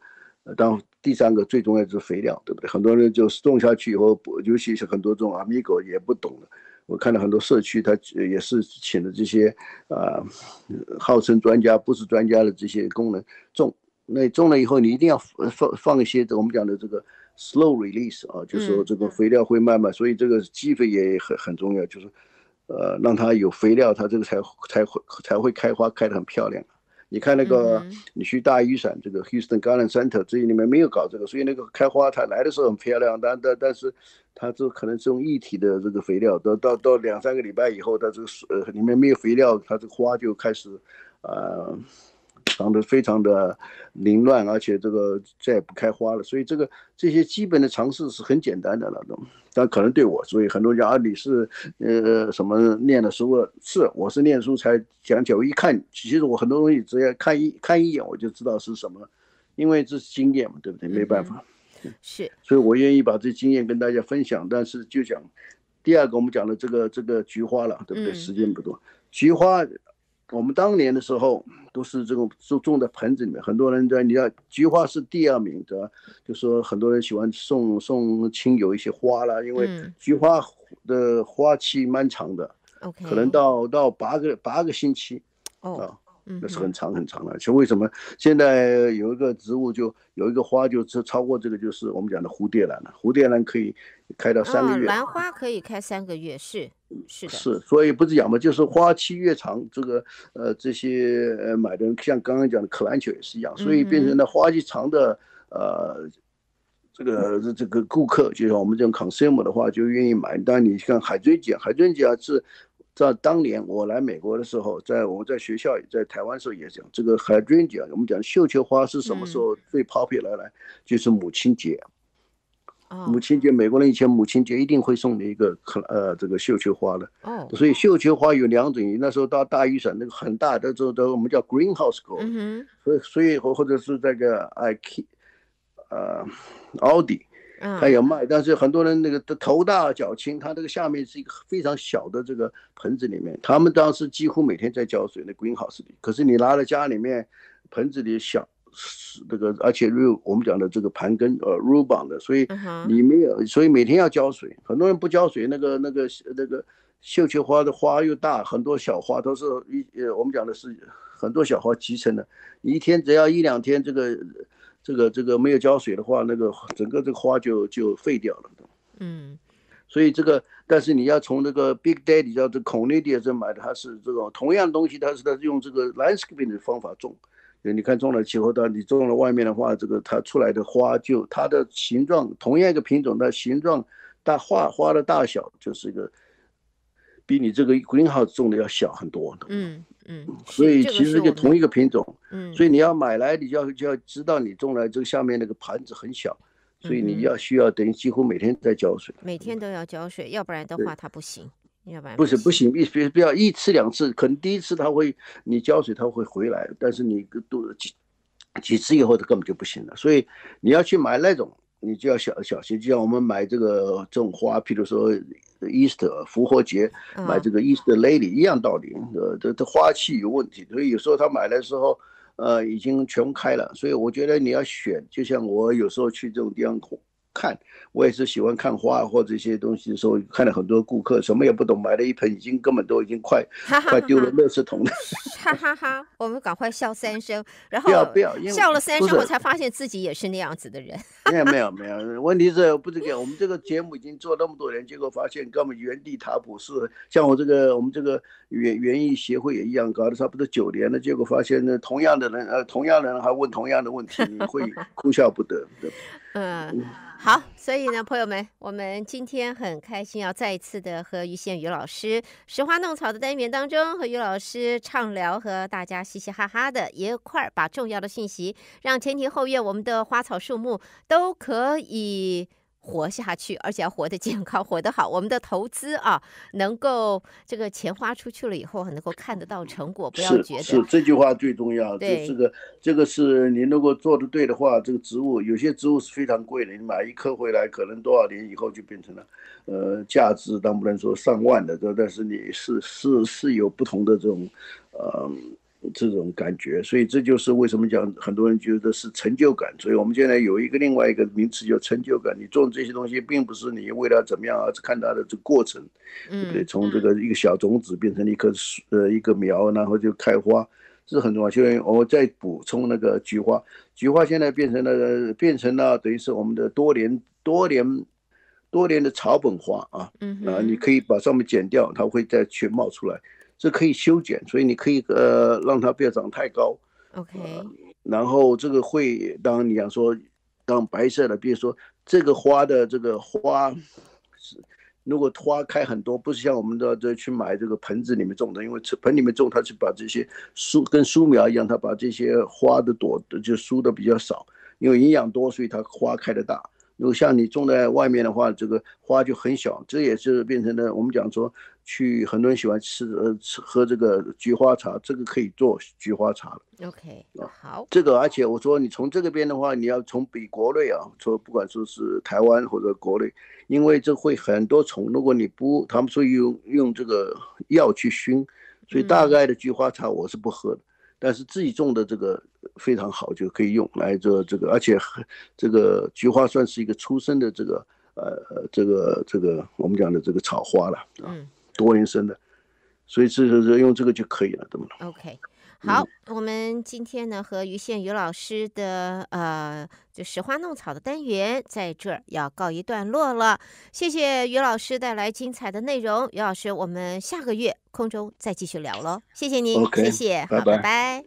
当第三个最重要是肥料，对不对？很多人就是种下去以后，尤其是很多种阿米狗也不懂的，我看到很多社区他也是请的这些呃，号称专家不是专家的这些工人种，那种了以后你一定要放放一些我们讲的这个 slow release 啊，就是说这个肥料会慢慢，所以这个基肥也很很重要，就是。呃，让它有肥料，它这个才才会才会开花，开得很漂亮。你看那个，你去大雨伞这个 Houston Garden Center，这里面没有搞这个，所以那个开花它来的时候很漂亮，但但但是它这可能是用一体的这个肥料，到到到两三个礼拜以后，它这个水里面没有肥料，它这个花就开始，呃，长得非常的凌乱，而且这个再也不开花了，所以这个这些基本的常识是很简单的了都。但可能对我，所以很多讲啊，你是呃什么念的书？是我是念书才讲起我一看，其实我很多东西直接看一看一眼我就知道是什么，因为这是经验嘛，对不对？没办法，是。所以我愿意把这经验跟大家分享。但是就讲第二个，我们讲的这个这个菊花了，对不对？时间不多，菊花。我们当年的时候都是这种种在盆子里面，很多人在你看菊花是第二名的，就说很多人喜欢送送亲友一些花啦，因为菊花的花期蛮长的，可能到到八个八个星期，啊。那是很长很长的，就为什么现在有一个植物就有一个花就超超过这个，就是我们讲的蝴蝶兰了。蝴蝶兰可以开到三个月，兰花可以开三个月，是是的。是，所以不是讲嘛，就是花期越长，这个呃这些呃买的像刚刚讲的可兰球也是一样，所以变成了花期长的呃这个这这个顾客，就像我们这种 consumer 的话就愿意买。但你看海芋节，海芋节是。在当年我来美国的时候，在我们在学校在台湾时候也讲这个海军节，我们讲绣球花是什么时候最 popular 呢？就是母亲节，母亲节美国人以前母亲节一定会送你一个可呃这个绣球花的哦，所以绣球花有两种，那时候到大屿山那个很大的时候都我们叫 greenhouse 狗，所以所以或者是这个 i k，呃，audi。他有卖，但是很多人那个头大脚轻，他这个下面是一个非常小的这个盆子里面，他们当时几乎每天在浇水，那 u 好 e 的。可是你拿到家里面，盆子里小，那个而且又我们讲的这个盘根呃入绑的，所以你没有，所以每天要浇水。很多人不浇水，那个那个那个绣球花的花又大，很多小花都是一呃我们讲的是很多小花集成的，一天只要一两天这个。这个这个没有浇水的话，那个整个这个花就就废掉了。嗯，所以这个，但是你要从那个 Big Daddy，叫这孔内迪尔这买的，它是这种同样东西，它是它用这个 l a n d s c a p g 的方法种。你看种了气候，它你种了外面的话，这个它出来的花就它的形状，同样一个品种的形状，大花花的大小就是一个比你这个 greenhouse 种的要小很多。嗯。嗯，所以其实就同一个品种，嗯，所以你要买来，你就要就要知道你种来这个下面那个盘子很小，所以你要需要等于几乎每天在浇水，每天都要浇水，要不然的话它不行，要不然不是不行，必须不要一次两次，可能第一次它会你浇水它会回来，但是你多几几次以后它根本就不行了，所以你要去买那种，你就要小小心，就像我们买这个种花，比如说。Easter 复活节买这个 Easter lady 一样道理，呃，这这花期有问题，所以有时候他买的时候，呃，已经全开了，所以我觉得你要选，就像我有时候去这种地方。看，我也是喜欢看花或这些东西。候，看了很多顾客，什么也不懂，买了一盆，已经根本都已经快快丢了，乐视桶了。哈哈哈！*laughs* 我们赶快笑三声，然后不要不要，笑了三声，我才发现自己也是那样子的人。*laughs* 没有没有没有，问题是，不是个我们这个节目已经做那么多年，结果发现根本原地踏步。是像我这个，我们这个园园艺协会也一样搞了差不多九年了，结果发现呢，同样的人，呃，同样的人还问同样的问题，会 *laughs* 哭笑不得。嗯。好，所以呢，朋友们，我们今天很开心，要再一次的和于宪宇老师“拾花弄草”的单元当中，和于老师畅聊，和大家嘻嘻哈哈的，一块儿把重要的信息，让前庭后院我们的花草树木都可以。活下去，而且要活得健康，活得好。我们的投资啊，能够这个钱花出去了以后，能够看得到成果。不要觉得是这句话最重要。对，这个这个是你如果做的对的话，这个植物有些植物是非常贵的，你买一颗回来，可能多少年以后就变成了，呃，价值，但不能说上万的，这但是你是是是有不同的这种，嗯。这种感觉，所以这就是为什么讲很多人觉得是成就感。所以我们现在有一个另外一个名词叫成就感。你种这些东西，并不是你为了怎么样，而是看它的这个过程，对不对？从这个一个小种子变成了一棵树，呃，一个苗，然后就开花，这是很重要。就我再补充那个菊花，菊花现在变成了变成了等于是我们的多年多年多年的草本花啊，啊，你可以把上面剪掉，它会再全冒出来。这可以修剪，所以你可以呃让它不要长太高。OK。然后这个会，当然你想说，当白色的，比如说这个花的这个花，如果花开很多，不是像我们的这去买这个盆子里面种的，因为盆盆里面种，它是把这些树跟树苗一样，它把这些花的朵就疏的比较少，因为营养多，所以它花开的大。如果像你种在外面的话，这个花就很小。这也是变成了我们讲说。去很多人喜欢吃呃吃喝这个菊花茶，这个可以做菊花茶 OK 好，这个而且我说你从这个边的话，你要从比国内啊，说不管说是台湾或者国内，因为这会很多虫，如果你不他们说用用这个药去熏，所以大概的菊花茶我是不喝的，但是自己种的这个非常好就可以用来做这个，而且这个菊花算是一个出生的这个呃这个这个我们讲的这个草花了啊。多延生的，所以个是用这个就可以了，懂不懂？OK，好，我们今天呢和于宪于老师的呃就“拾花弄草”的单元在这儿要告一段落了。谢谢于老师带来精彩的内容，于老师，我们下个月空中再继续聊喽。谢谢您，谢谢，拜拜。